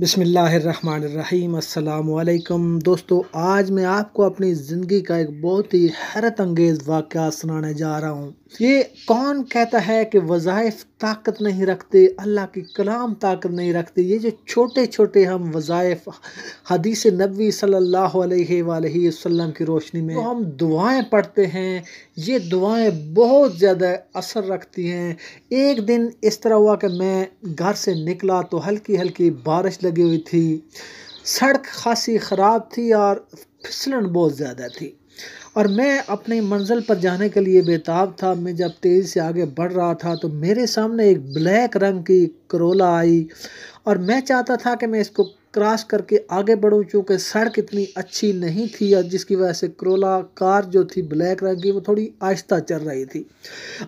बिसमीम् अल्लाम दोस्तों आज मैं आपको अपनी ज़िंदगी का एक बहुत ही हैरत अंगेज़ वाक़ सुनाने जा रहा हूँ ये कौन कहता है कि वज़ाइफ ताकत नहीं रखते अल्लाह की कलाम ताकत नहीं रखते ये जो छोटे छोटे हम वज़ाइफ हदीस नबी सल्लल्लाहु अलैहि वसल्लम की रोशनी में तो हम दुआएं पढ़ते हैं ये दुआएं बहुत ज़्यादा असर रखती हैं एक दिन इस तरह हुआ कि मैं घर से निकला तो हल्की हल्की बारिश लगी हुई थी सड़क खासी ख़राब थी और फिसलन बहुत ज़्यादा थी और मैं अपने मंजिल पर जाने के लिए बेताब था मैं जब तेज़ से आगे बढ़ रहा था तो मेरे सामने एक ब्लैक रंग की करोला आई और मैं चाहता था कि मैं इसको क्रॉस करके आगे बढ़ूँ चूँकि सड़क इतनी अच्छी नहीं थी और जिसकी वजह से करोला कार जो थी ब्लैक रंग की वो थोड़ी आहिस्ता चल रही थी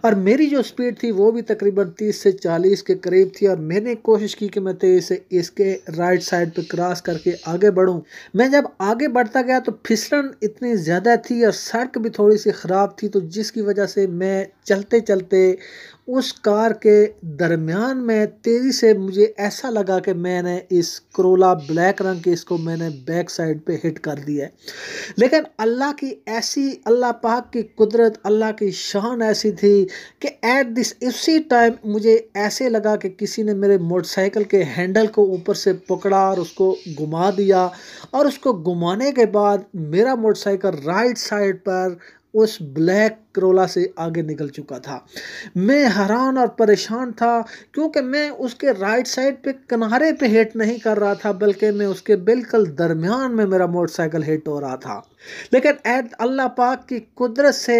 और मेरी जो स्पीड थी वो भी तकरीबन तीस से चालीस के करीब थी और मैंने कोशिश की कि मैं तेज़ तो से इसके राइट साइड पर क्रॉस करके आगे बढ़ूँ मैं जब आगे बढ़ता गया तो फिसलन इतनी ज़्यादा थी और सड़क भी थोड़ी सी ख़राब थी तो जिसकी वजह से मैं चलते चलते उस कार के दरमियान में तेज़ी से मुझे ऐसा लगा कि मैंने इस करोला ब्लैक रंग की इसको मैंने बैक साइड पे हिट कर दिया है लेकिन अल्लाह की ऐसी अल्लाह पाक की कुदरत अल्लाह की शान ऐसी थी कि एट दिस उसी टाइम मुझे ऐसे लगा कि किसी ने मेरे मोटरसाइकिल के हैंडल को ऊपर से पकड़ा और उसको घुमा दिया और उसको घुमाने के बाद मेरा मोटरसाइकिल राइट साइड पर उस ब्लैक करोला से आगे निकल चुका था मैं हैरान और परेशान था क्योंकि मैं उसके राइट साइड पे किनारे पे हिट नहीं कर रहा था बल्कि मैं उसके बिल्कुल दरमियान में मेरा मोटरसाइकिल हिट हो रहा था लेकिन अल्लाह पाक की कुदरत से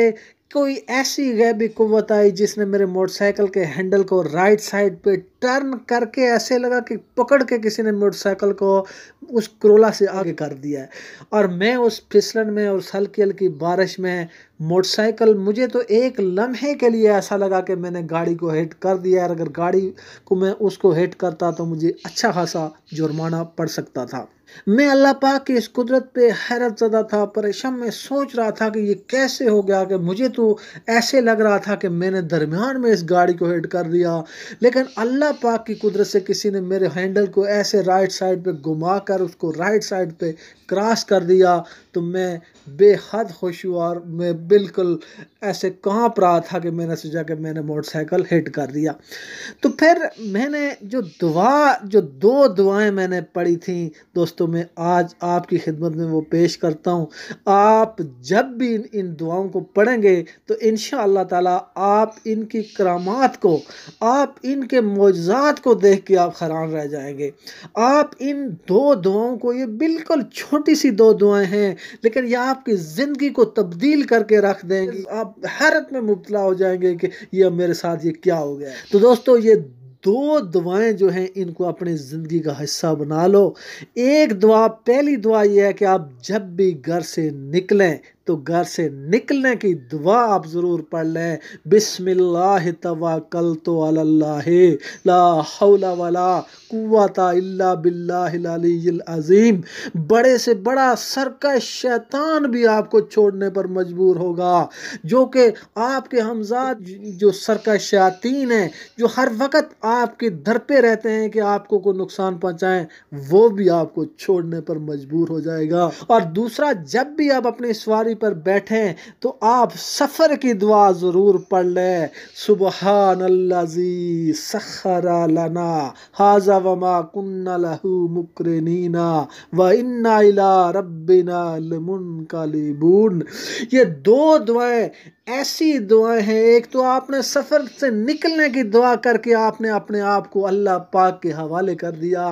कोई ऐसी गैबी कुत आई जिसने मेरे मोटरसाइकिल के हैंडल को राइट साइड पे टर्न करके ऐसे लगा कि पकड़ के किसी ने मोटरसाइकिल को उस करोला से आगे कर दिया है और मैं उस फिसलन में और हल्की हल्की बारिश में मोटरसाइकिल मुझे तो एक लम्हे के लिए ऐसा लगा कि मैंने गाड़ी को हिट कर दिया और अगर गाड़ी को मैं उसको हिट करता तो मुझे अच्छा खासा जुर्माना पड़ सकता था मैं अल्लाह पाक की इस कुदरत पे हैरत ज़दा था परेशान में सोच रहा था कि ये कैसे हो गया कि मुझे तो ऐसे लग रहा था कि मैंने दरमियान में इस गाड़ी को हिट कर दिया लेकिन अल्लाह पाक की कुदरत से किसी ने मेरे हैंडल को ऐसे राइट साइड पे घुमा कर उसको राइट साइड पे क्रॉस कर दिया तो मैं बेहद खुश हुआ और मैं बिल्कुल ऐसे कांप रहा था कि मैंने सोचा कि मैंने मोटरसाइकिल हिट कर दिया तो फिर मैंने जो दुआ जो दो दुआएं मैंने पढ़ी थी दोस्तों मैं आज आपकी खिदमत में वो पेश करता हूँ आप जब भी इन, इन दुआओं को पढ़ेंगे तो इन ताला आप इनकी करामात को आप इनके मोजात को देख के आप हैरान रह जाएंगे आप इन दो दुआओं को ये बिल्कुल छोटी सी दो दुआएं हैं लेकिन यह आपकी ज़िंदगी को तब्दील करके रख देंगे आप हैरत में मुबतला हो जाएंगे कि ये अब मेरे साथ ये क्या हो गया तो दोस्तों ये दो दुआएं जो हैं इनको अपनी ज़िंदगी का हिस्सा बना लो एक दुआ पहली दुआ यह है कि आप जब भी घर से निकलें तो घर से निकलने की दुआ आप ज़रूर पढ़ लें बिसमिल्लाह कल तो अल्लाह ला हौला वला इल्ला बिल्लाहिल अज़ीम बड़े से बड़ा का शैतान भी आपको छोड़ने पर मजबूर होगा जो कि आपके हमजाद जो का शयातीन है जो हर वक्त आपके दर पे रहते हैं कि आपको कोई नुकसान पहुँचाएँ वो भी आपको छोड़ने पर मजबूर हो जाएगा और दूसरा जब भी आप अपनी सवारी सवारी पर बैठें तो आप सफ़र की दुआ ज़रूर पढ़ लें सुबह अल्लाजी सखरा लना हाजा वमा लहू व इन्ना इला ये दो दुआएं ऐसी दुआएं हैं एक तो आपने सफ़र से निकलने की दुआ करके आपने अपने आप को अल्लाह पाक के हवाले कर दिया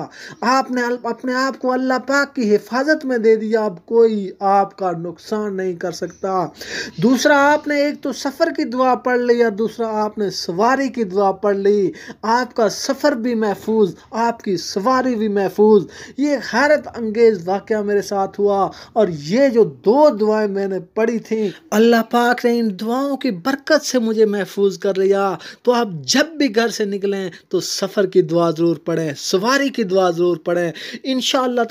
आपने अपने आप को अल्लाह पाक की हिफाजत में दे दिया अब कोई आपका नुकसान नहीं कर सकता दूसरा आपने एक तो सफ़र की दुआ पढ़ ली या दूसरा आपने सवारी की दुआ पढ़ ली आपका सफ़र भी महफूज आपकी सवारी भी महफूज ये हैरत अंगेज़ वाक़ मेरे साथ हुआ और ये जो दो दुआएं मैंने पढ़ी थी अल्लाह पाक ने इन दुआओं की बरकत से मुझे महफूज कर लिया तो आप जब भी घर से निकलें तो सफ़र की दुआ ज़रूर पढ़ें सवारी की दुआ ज़रूर पढ़ें इन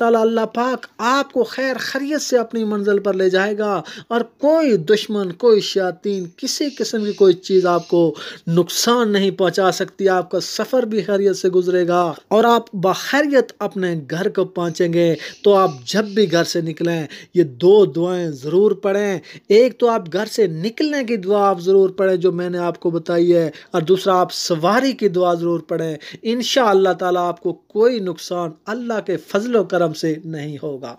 ताला अल्लाह पाक आपको खैर खरीत से अपनी मंजिल पर ले जाएगा और कोई दुश्मन कोई शयातीन किसी किस्म की कोई चीज़ आपको नुकसान नहीं पहुंचा सकती आपका सफ़र भी खैरियत से गुजरेगा और आप बखैरियत अपने घर को पहुंचेंगे तो आप जब भी घर से निकलें ये दो दुआएँ ज़रूर पढ़ें एक तो आप घर से निकलें खाने की दुआ आप ज़रूर पढ़ें जो मैंने आपको बताई है और दूसरा आप सवारी की दुआ ज़रूर पढ़ें इन ताला आपको कोई नुकसान अल्लाह के फजलो करम से नहीं होगा